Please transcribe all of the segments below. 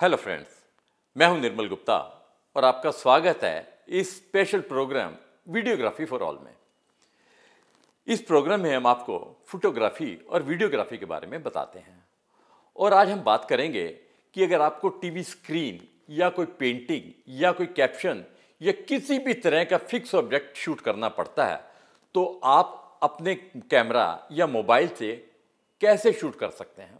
hello friends मैं हूं निर्मल गुप्ता और आपका स्वागत है इस special programme videography for all में इस प्रोग्राम में हम आपको फोटोग्राफी और वीडियोग्राफी के बारे में बताते हैं और आज हम बात करेंगे कि अगर आपको टीवी स्क्रीन या कोई पेंटिंग या कोई कैप्शन या किसी भी तरह का फिक्स ऑब्जेक्ट शूट करना पड़ता है तो आप अपने कैमरा या मोबाइल से कैसे शूट कर सकते हैं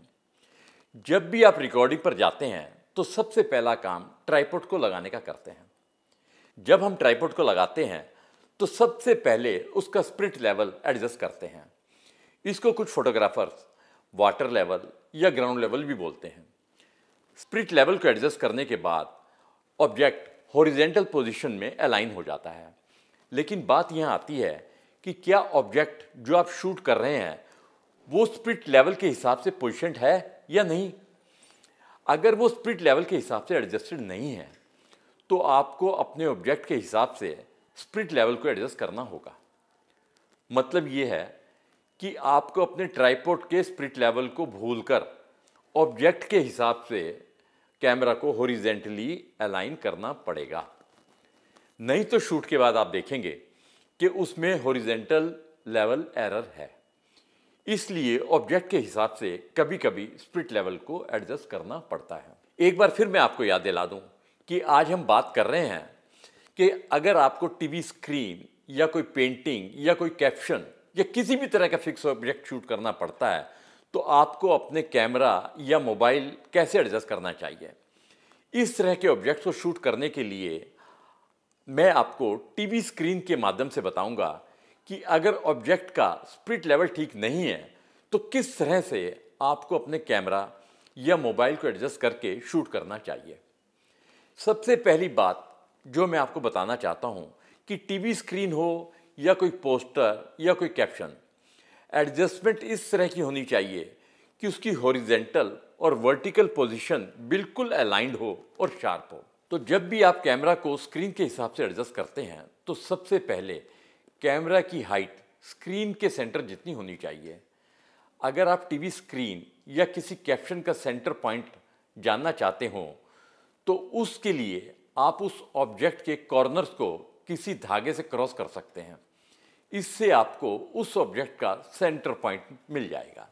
जब भी आप रिकॉर्डिंग पर जाते हैं तो सबसे पहला काम ट्राईपोड को लगाने का करते हैं जब हम ट्राईपोड को लगाते हैं तो सबसे पहले उसका स्प्रिट लेवल एडजस्ट करते हैं इसको कुछ फोटोग्राफर्स वाटर लेवल या ग्राउंड लेवल भी बोलते हैं स्प्रिट लेवल को एडजस्ट करने के बाद ऑब्जेक्ट हॉरिजेंटल पोजीशन में अलाइन हो जाता है लेकिन बात यहाँ आती है कि क्या ऑब्जेक्ट जो आप शूट कर रहे हैं वो स्प्रिट लेवल के हिसाब से पोजिशन है या नहीं अगर वो स्प्रिट लेवल के हिसाब से एडजस्टेड नहीं है तो आपको अपने ऑब्जेक्ट के हिसाब से स्प्रिट लेवल को एडजस्ट करना होगा मतलब ये है कि आपको अपने ट्राईपोर्ट के स्प्रिट लेवल को भूलकर ऑब्जेक्ट के हिसाब से कैमरा को होरिजेंटली अलाइन करना पड़ेगा नहीं तो शूट के बाद आप देखेंगे कि उसमें होरिजेंटल लेवल एरर है इसलिए ऑब्जेक्ट के हिसाब से कभी कभी स्प्रिट लेवल को एडजस्ट करना पड़ता है एक बार फिर मैं आपको याद दिला दूँ कि आज हम बात कर रहे हैं कि अगर आपको टीवी स्क्रीन या कोई पेंटिंग या कोई कैप्शन या किसी भी तरह का फिक्स ऑब्जेक्ट शूट करना पड़ता है तो आपको अपने कैमरा या मोबाइल कैसे एडजस्ट करना चाहिए इस तरह के ऑब्जेक्ट्स को शूट करने के लिए मैं आपको टीवी स्क्रीन के माध्यम से बताऊंगा कि अगर ऑब्जेक्ट का स्प्रिट लेवल ठीक नहीं है तो किस तरह से आपको अपने कैमरा या मोबाइल को एडजस्ट करके शूट करना चाहिए सबसे पहली बात जो मैं आपको बताना चाहता हूँ कि टीवी स्क्रीन हो या कोई पोस्टर या कोई कैप्शन एडजस्टमेंट इस तरह की होनी चाहिए कि उसकी हॉरिजेंटल और वर्टिकल पोजीशन बिल्कुल अलाइंड हो और शार्प हो तो जब भी आप कैमरा को स्क्रीन के हिसाब से एडजस्ट करते हैं तो सबसे पहले कैमरा की हाइट स्क्रीन के सेंटर जितनी होनी चाहिए अगर आप टीवी स्क्रीन या किसी कैप्शन का सेंटर पॉइंट जानना चाहते हों तो उसके लिए आप उस ऑब्जेक्ट के कॉर्नर्स को किसी धागे से क्रॉस कर सकते हैं इससे आपको उस ऑब्जेक्ट का सेंटर पॉइंट मिल जाएगा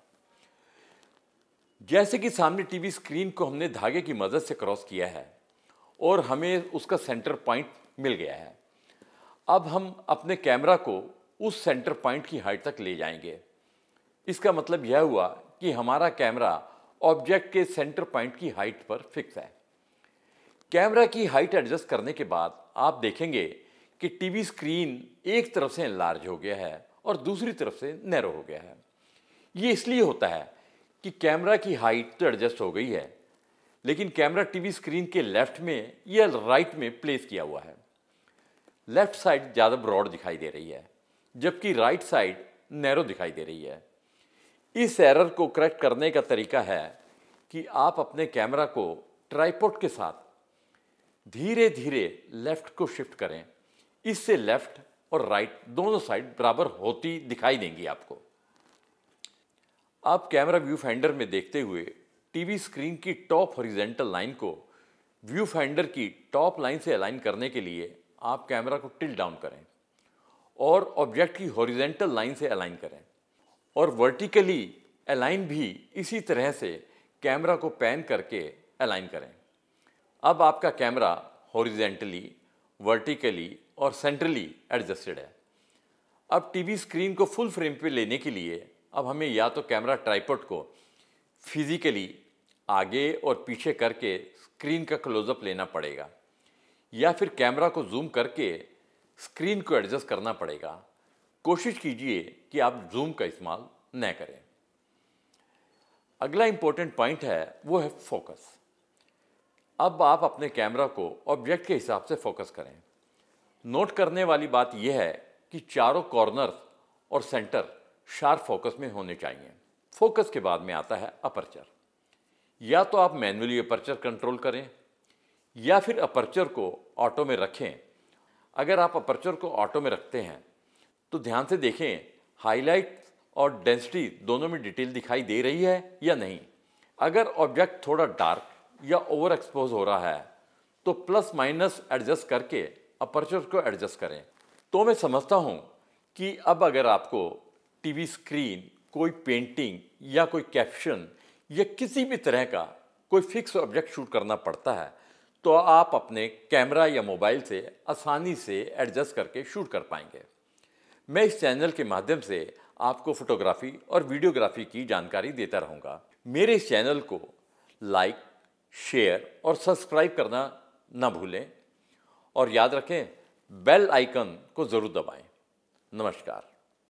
जैसे कि सामने टीवी स्क्रीन को हमने धागे की मदद से क्रॉस किया है और हमें उसका सेंटर पॉइंट मिल गया है अब हम अपने कैमरा को उस सेंटर पॉइंट की हाइट तक ले जाएंगे इसका मतलब यह हुआ कि हमारा कैमरा ऑब्जेक्ट के सेंटर पॉइंट की हाइट पर फिक्स है कैमरा की हाइट एडजस्ट करने के बाद आप देखेंगे कि टीवी स्क्रीन एक तरफ से लार्ज हो गया है और दूसरी तरफ से नैरो हो गया है ये इसलिए होता है कि कैमरा की हाइट तो एडजस्ट हो गई है लेकिन कैमरा टीवी स्क्रीन के लेफ्ट में या राइट में प्लेस किया हुआ है लेफ़्ट साइड ज़्यादा ब्रॉड दिखाई दे रही है जबकि राइट साइड नैरो दिखाई दे रही है इस एरर को करेक्ट करने का तरीका है कि आप अपने कैमरा को ट्राईपोर्ट के साथ धीरे धीरे लेफ़्ट को शिफ्ट करें इससे लेफ़्ट और राइट दोनों साइड बराबर होती दिखाई देंगी आपको आप कैमरा व्यू फाइंडर में देखते हुए टीवी स्क्रीन की टॉप हॉरिजेंटल लाइन को व्यू फाइंडर की टॉप लाइन से अलाइन करने के लिए आप कैमरा को टिल डाउन करें और ऑब्जेक्ट की हॉरिजेंटल लाइन से अलाइन करें और वर्टिकली अलाइन भी इसी तरह से कैमरा को पैन करके अलाइन करें अब आपका कैमरा हॉरिजेंटली वर्टिकली और सेंट्रली एडजस्टेड है अब टीवी स्क्रीन को फुल फ्रेम पे लेने के लिए अब हमें या तो कैमरा ट्राईपोर्ट को फिज़िकली आगे और पीछे करके स्क्रीन का क्लोजअप लेना पड़ेगा या फिर कैमरा को जूम करके स्क्रीन को एडजस्ट करना पड़ेगा कोशिश कीजिए कि आप जूम का इस्तेमाल न करें अगला इम्पोर्टेंट पॉइंट है वो है फोकस अब आप अपने कैमरा को ऑब्जेक्ट के हिसाब से फोकस करें नोट करने वाली बात यह है कि चारों कॉर्नर और सेंटर शार्प फोकस में होने चाहिए फोकस के बाद में आता है अपर्चर या तो आप मैनुअली अपर्चर कंट्रोल करें या फिर अपर्चर को ऑटो में रखें अगर आप अपर्चर को ऑटो में रखते हैं तो ध्यान से देखें हाईलाइट और डेंसिटी दोनों में डिटेल दिखाई दे रही है या नहीं अगर ऑब्जेक्ट थोड़ा डार्क या ओवर एक्सपोज हो रहा है तो प्लस माइनस एडजस्ट करके अपर्चर को एडजस्ट करें तो मैं समझता हूँ कि अब अगर आपको टीवी स्क्रीन कोई पेंटिंग या कोई कैप्शन या किसी भी तरह का कोई फिक्स ऑब्जेक्ट शूट करना पड़ता है तो आप अपने कैमरा या मोबाइल से आसानी से एडजस्ट करके शूट कर पाएंगे मैं इस चैनल के माध्यम से आपको फोटोग्राफी और वीडियोग्राफी की जानकारी देता रहूँगा मेरे इस चैनल को लाइक शेयर और सब्सक्राइब करना ना भूलें और याद रखें बेल आइकन को ज़रूर दबाएं नमस्कार